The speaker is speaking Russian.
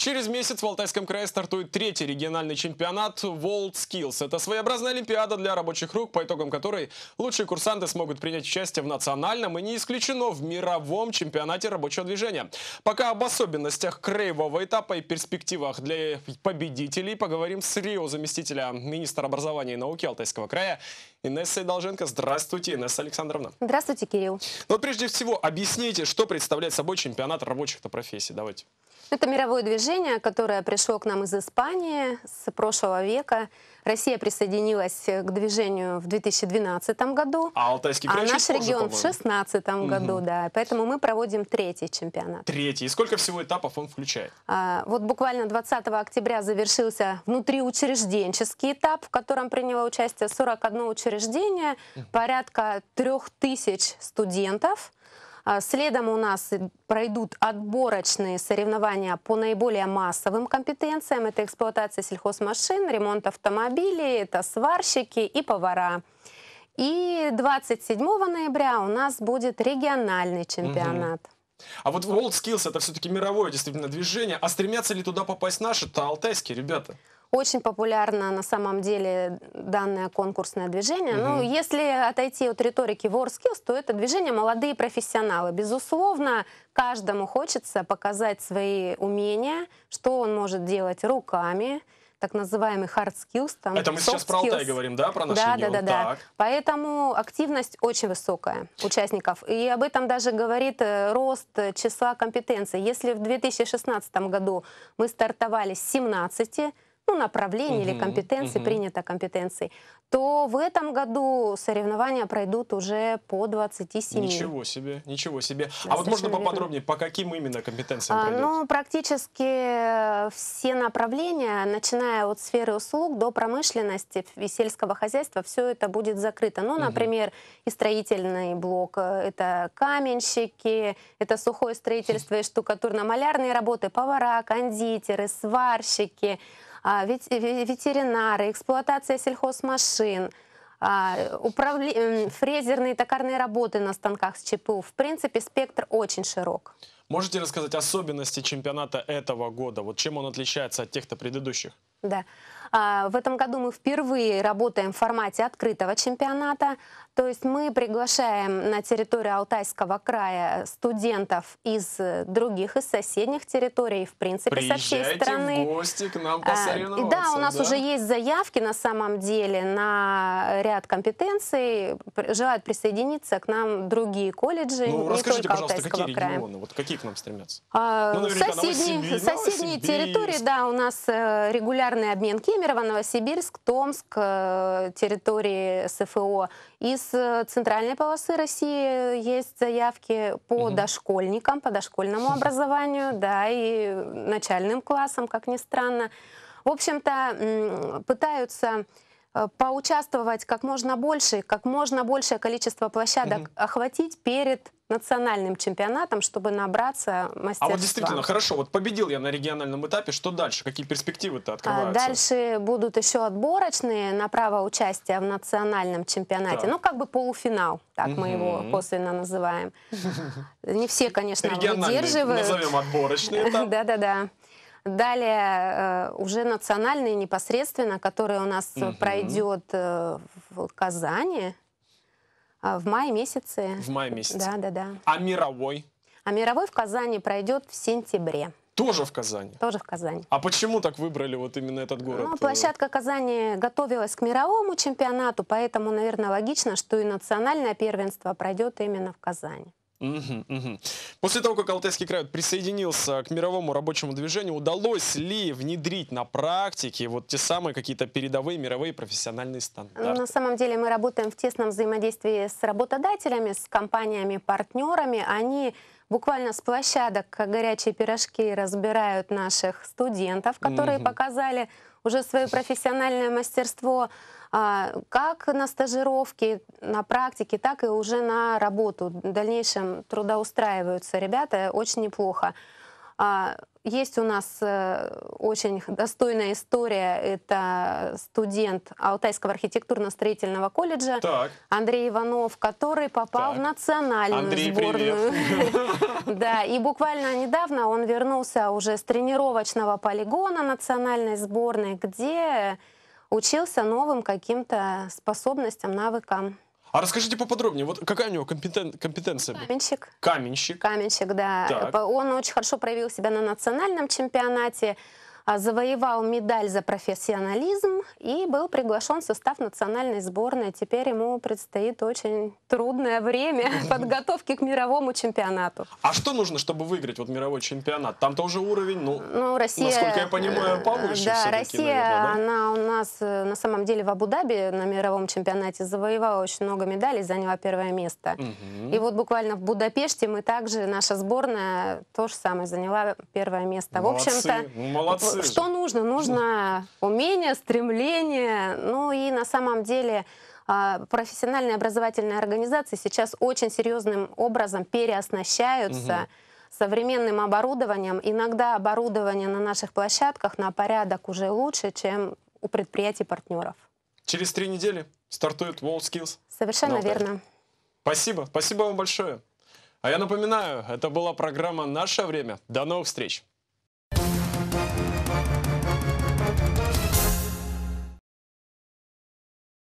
Через месяц в Алтайском крае стартует третий региональный чемпионат World Skills. Это своеобразная олимпиада для рабочих рук, по итогам которой лучшие курсанты смогут принять участие в национальном и не исключено в мировом чемпионате рабочего движения. Пока об особенностях краевого этапа и перспективах для победителей поговорим с Рио заместителя министра образования и науки Алтайского края Инессой Долженко. Здравствуйте, Инесса Александровна. Здравствуйте, Кирилл. Но ну прежде всего объясните, что представляет собой чемпионат рабочих профессий. Давайте. Это мировое движение, которое пришло к нам из Испании с прошлого века. Россия присоединилась к движению в 2012 году, а, Алтайский край. а наш регион в 2016 угу. году, да. Поэтому мы проводим третий чемпионат. Третий. И сколько всего этапов он включает? А, вот буквально 20 октября завершился внутриучрежденческий этап, в котором приняло участие 41 учреждение, порядка 3000 студентов. А следом у нас пройдут отборочные соревнования по наиболее массовым компетенциям. Это эксплуатация сельхозмашин, ремонт автомобилей, это сварщики и повара. И 27 ноября у нас будет региональный чемпионат. А вот World Skills это все-таки мировое действительно движение. А стремятся ли туда попасть наши-то алтайские ребята? Очень популярно на самом деле данное конкурсное движение. Угу. Ну, если отойти от риторики WorldSkills, то это движение молодые профессионалы. Безусловно, каждому хочется показать свои умения, что он может делать руками, так называемый hard skills. Там, Это мы сейчас skills. про Алтай говорим, да, про наш да, Да, да, да. Поэтому активность очень высокая участников. И об этом даже говорит э, рост числа компетенций. Если в 2016 году мы стартовали с 17 ну, направлений угу, или компетенций, угу. принято компетенций, то в этом году соревнования пройдут уже по 27. Ничего себе, ничего себе. Да, а вот можно поподробнее, верно. по каким именно компетенциям а, пройдут? Ну, практически э, все направления, начиная от сферы услуг до промышленности и сельского хозяйства, все это будет закрыто. Ну, например, угу. и строительный блок, э, это каменщики, это сухое строительство и штукатурно-малярные работы, повара, кондитеры, сварщики – а, ветеринары, эксплуатация сельхозмашин, а, фрезерные и токарные работы на станках с ЧПУ. В принципе, спектр очень широк. Можете рассказать особенности чемпионата этого года? Вот чем он отличается от тех-то предыдущих? Да. А, в этом году мы впервые работаем в формате открытого чемпионата, то есть мы приглашаем на территорию Алтайского края студентов из э, других, из соседних территорий, в принципе, Приезжайте со всей страны. в гости к нам а, посоревноваться. Да, у нас да? уже есть заявки на самом деле на ряд компетенций. Желают присоединиться к нам другие колледжи, ну, не только Алтайского какие края. Регионы, вот какие к нам стремятся? А, ну, соседние, соседние территории, да, у нас э, регулярный обмен Кемерово, Новосибирск, Томск, э, территории СФО. Из э, центральной полосы России есть заявки по угу. дошкольникам, по дошкольному образованию, да, и начальным классам, как ни странно. В общем-то, пытаются э, поучаствовать как можно больше, как можно большее количество площадок угу. охватить перед национальным чемпионатом, чтобы набраться мастерства. А вот действительно, хорошо, вот победил я на региональном этапе, что дальше? Какие перспективы-то а открываются? Дальше будут еще отборочные на право участия в национальном чемпионате. Так. Ну, как бы полуфинал, так угу. мы его косвенно называем. Не все, конечно, выдерживают. назовем отборочные. Да-да-да. Далее э, уже национальные непосредственно, которые у нас угу. пройдет э, в Казани. А, в мае месяце. В мае месяце. Да, да, да. А мировой? А мировой в Казани пройдет в сентябре. Тоже в Казани? Тоже в Казани. А почему так выбрали вот именно этот город? Ну, э? площадка Казани готовилась к мировому чемпионату, поэтому, наверное, логично, что и национальное первенство пройдет именно в Казани. Угу, угу. После того, как Алтайский край присоединился к мировому рабочему движению, удалось ли внедрить на практике вот те самые какие-то передовые мировые профессиональные ну, стандарты? На самом деле мы работаем в тесном взаимодействии с работодателями, с компаниями-партнерами. Они Буквально с площадок горячие пирожки разбирают наших студентов, которые mm-hmm. показали уже свое профессиональное мастерство а, как на стажировке, на практике, так и уже на работу. В дальнейшем трудоустраиваются ребята очень неплохо. А, есть у нас э, очень достойная история. Это студент Алтайского архитектурно-строительного колледжа так. Андрей Иванов, который попал так. в национальную Андрей, сборную. Да, и буквально недавно он вернулся уже с тренировочного полигона национальной сборной, где учился новым каким-то способностям, навыкам. А расскажите поподробнее, вот какая у него компетен... компетенция? Каменщик. Каменщик. Каменщик, да. Так. Он очень хорошо проявил себя на национальном чемпионате. А, завоевал медаль за профессионализм и был приглашен в состав национальной сборной. Теперь ему предстоит очень трудное время подготовки к мировому чемпионату. А что нужно, чтобы выиграть вот мировой чемпионат? Там-то уже уровень, ну, ну Россия, насколько я э, понимаю, повыше Да, Россия, наверное, да? она у нас э, на самом деле в Абу-Даби на мировом чемпионате завоевала очень много медалей, заняла первое место. Угу. И вот буквально в Будапеште мы также, наша сборная, то же самое, заняла первое место. Молодцы, в общем-то, молодцы. Ну, что, что нужно? Нужно умение, стремление. Ну и на самом деле а, профессиональные образовательные организации сейчас очень серьезным образом переоснащаются. Угу современным оборудованием. Иногда оборудование на наших площадках на порядок уже лучше, чем у предприятий-партнеров. Через три недели стартует Skills. Совершенно верно. Спасибо. Спасибо вам большое. А я напоминаю, это была программа «Наше время». До новых встреч.